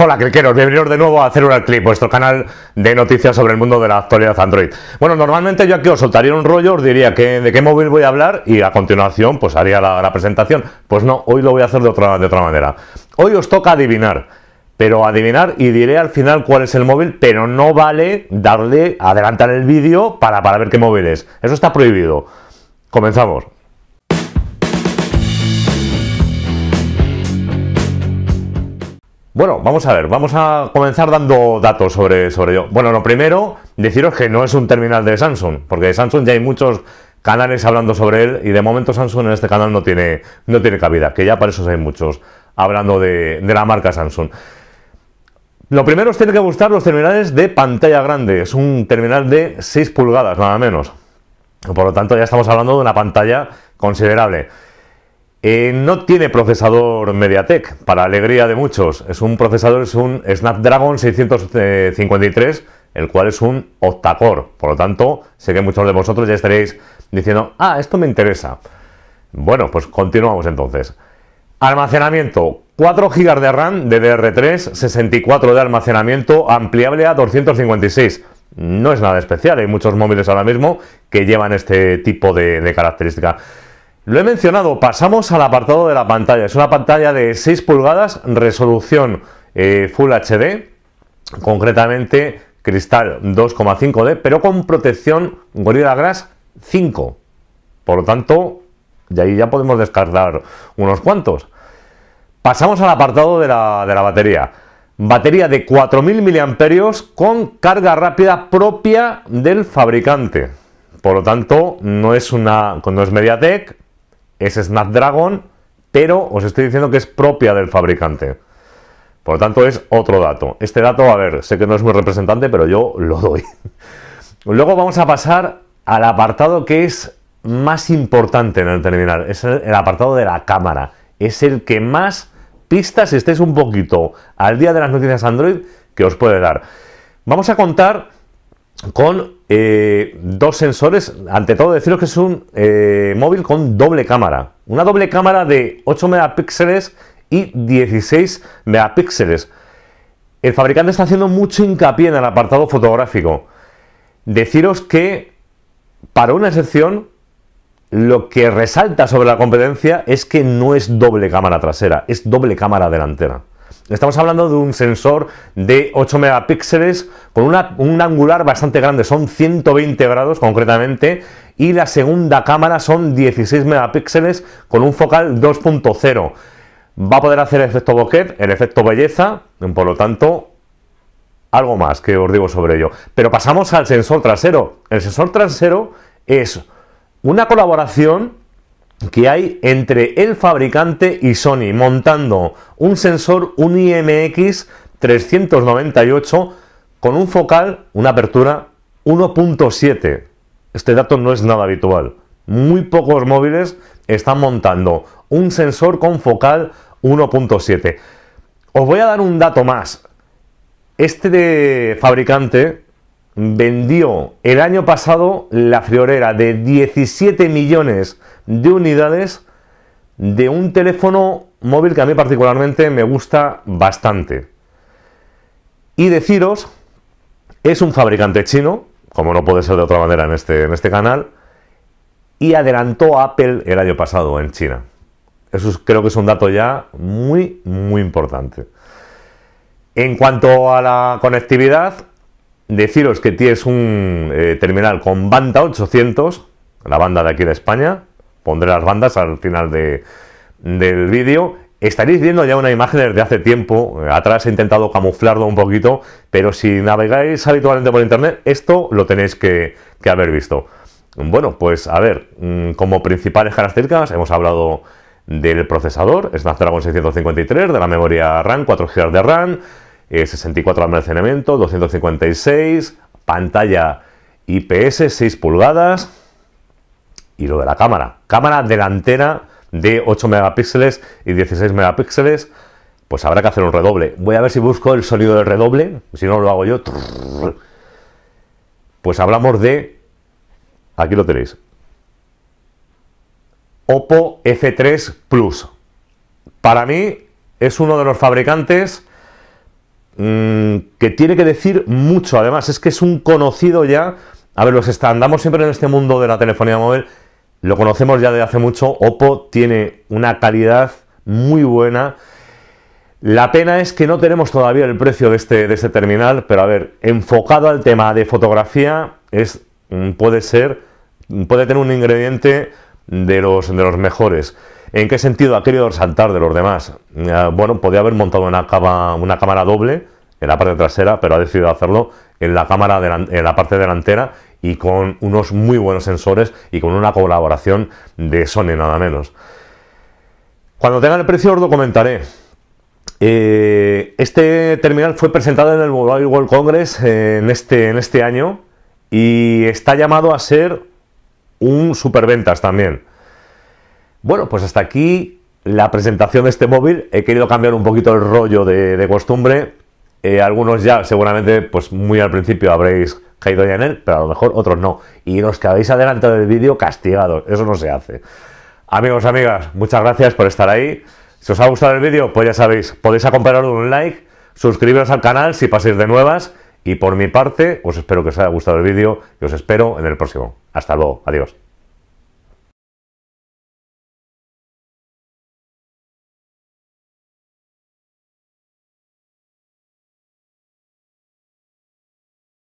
Hola criqueros, bienvenidos de nuevo a un Clip, vuestro canal de noticias sobre el mundo de la actualidad Android. Bueno, normalmente yo aquí os soltaría un rollo, os diría que, de qué móvil voy a hablar y a continuación pues haría la, presentación. Pues no, hoy lo voy a hacer de otra, de otra manera. Hoy os toca adivinar, pero adivinar y diré al final cuál es el móvil, pero no vale darle, adelantar el vídeo para, para ver qué móvil es. Eso está prohibido. Comenzamos. Bueno, vamos a ver, vamos a comenzar dando datos sobre, sobre ello. Bueno, lo primero, deciros que no es un terminal de Samsung, porque de Samsung ya hay muchos canales hablando sobre él y de momento Samsung en este canal no tiene, no tiene cabida, que ya para eso hay muchos hablando de, de la marca Samsung. Lo primero os tiene que gustar los terminales de pantalla grande, es un terminal de 6 pulgadas, nada menos. Por lo tanto, ya estamos hablando de una pantalla considerable. Eh, no tiene procesador MediaTek, para alegría de muchos. Es un procesador, es un Snapdragon 653, el cual es un octa-core. Por lo tanto, sé que muchos de vosotros ya estaréis diciendo, ah, esto me interesa. Bueno, pues continuamos entonces. Almacenamiento, 4 GB de RAM DDR3, 64 de almacenamiento, ampliable a 256. No es nada especial, hay muchos móviles ahora mismo que llevan este tipo de, de características. Lo he mencionado, pasamos al apartado de la pantalla. Es una pantalla de 6 pulgadas, resolución eh, Full HD, concretamente cristal 2,5D, pero con protección Gorilla Glass 5. Por lo tanto, de ahí ya podemos descartar unos cuantos. Pasamos al apartado de la, batería. Batería de 4.000 mAh con carga rápida propia del fabricante. Por lo tanto, no es una. Cuando es Mediatek, es Snapdragon, pero os estoy diciendo que es propia del fabricante. Por lo tanto, es otro dato. Este dato, a ver, sé que no es muy representante, pero yo lo doy. Luego vamos a pasar al apartado que es más importante en el terminal. Es el, apartado de la cámara. Es el que más pistas, si estáis un poquito al día de las noticias Android, que os puede dar. Vamos a contar con eh, dos sensores. Ante todo, deciros que es un eh, móvil con doble cámara. Una doble cámara de 8 megapíxeles y 16 megapíxeles. El fabricante está haciendo mucho hincapié en el apartado fotográfico. Deciros que, para una excepción, lo que resalta sobre la competencia es que no es doble cámara trasera, es doble cámara delantera. Estamos hablando de un sensor de 8 megapíxeles con un angular bastante grande, son 120 grados concretamente, y la segunda cámara son 16 megapíxeles con un focal 2.0. Va a poder hacer el efecto bokeh, el efecto belleza, por lo tanto, algo más que os digo sobre ello. Pero pasamos al sensor trasero. El sensor trasero es una colaboración que hay entre el fabricante y Sony montando un sensor, un IMX 398 con un focal, una apertura 1.7. Este dato no es nada habitual. Muy pocos móviles están montando un sensor con focal 1.7. Os voy a dar un dato más. Este de fabricante vendió el año pasado la friolera de 17 millones de unidades de un teléfono móvil que a mí particularmente me gusta bastante. Y deciros, es un fabricante chino, como no puede ser de otra manera en este, en este canal, y adelantó a Apple el año pasado en China. Eso creo que es un dato ya muy, muy importante. En cuanto a la conectividad, deciros que tienes un eh, terminal con banda 800, la banda de aquí de España, pondré las bandas al final del vídeo. Estaréis viendo ya una imagen desde hace tiempo, eh, atrás he intentado camuflarlo un poquito, pero si navegáis habitualmente por internet, esto lo tenéis que, que haber visto. Bueno, pues a ver, mm, como principales características hemos hablado del procesador, Snapdragon 653, de la memoria RAM, 4 GB de RAM, 64 eh, almacenamiento, 256, pantalla IPS 6 pulgadas y lo de la cámara. Cámara delantera de 8 megapíxeles y 16 megapíxeles, pues habrá que hacer un redoble. Voy a ver si busco el sonido del redoble, si no lo hago yo. Pues hablamos de... Aquí lo tenéis. Oppo F3 Plus. Para mí es uno de los fabricantes Mm, que tiene que decir mucho, además, es que es un conocido ya, a ver, los andamos siempre en este mundo de la telefonía móvil, lo conocemos ya de hace mucho, Oppo tiene una calidad muy buena, la pena es que no tenemos todavía el precio de este, este terminal, pero a ver, enfocado al tema de fotografía, es, mm, puede ser, puede tener un ingrediente de los mejores. ¿En qué sentido ha querido saltar de los demás? Eh, bueno, podía haber montado una, cámara doble en la parte trasera, pero ha decidido hacerlo en la cámara en la parte delantera y con unos muy buenos sensores y con una colaboración de Sony nada menos. Cuando tengan el precio os lo comentaré. Eh, este terminal fue presentado en el Mobile World Congress eh, en, este, en este año y está llamado a ser un superventas también. Bueno, pues hasta aquí la presentación de este móvil. He querido cambiar un poquito el rollo de, costumbre. Eh, algunos ya, seguramente, pues muy al principio habréis caído ya en él, pero a lo mejor otros no. Y los que habéis adelantado el vídeo, castigados. Eso no se hace. Amigos, amigas, muchas gracias por estar ahí. Si os ha gustado el vídeo, pues ya sabéis, podéis acompañarlo un like, suscribiros al canal si pasáis de nuevas. Y por mi parte, os espero que os haya gustado el vídeo y os espero en el próximo. Hasta luego, adiós.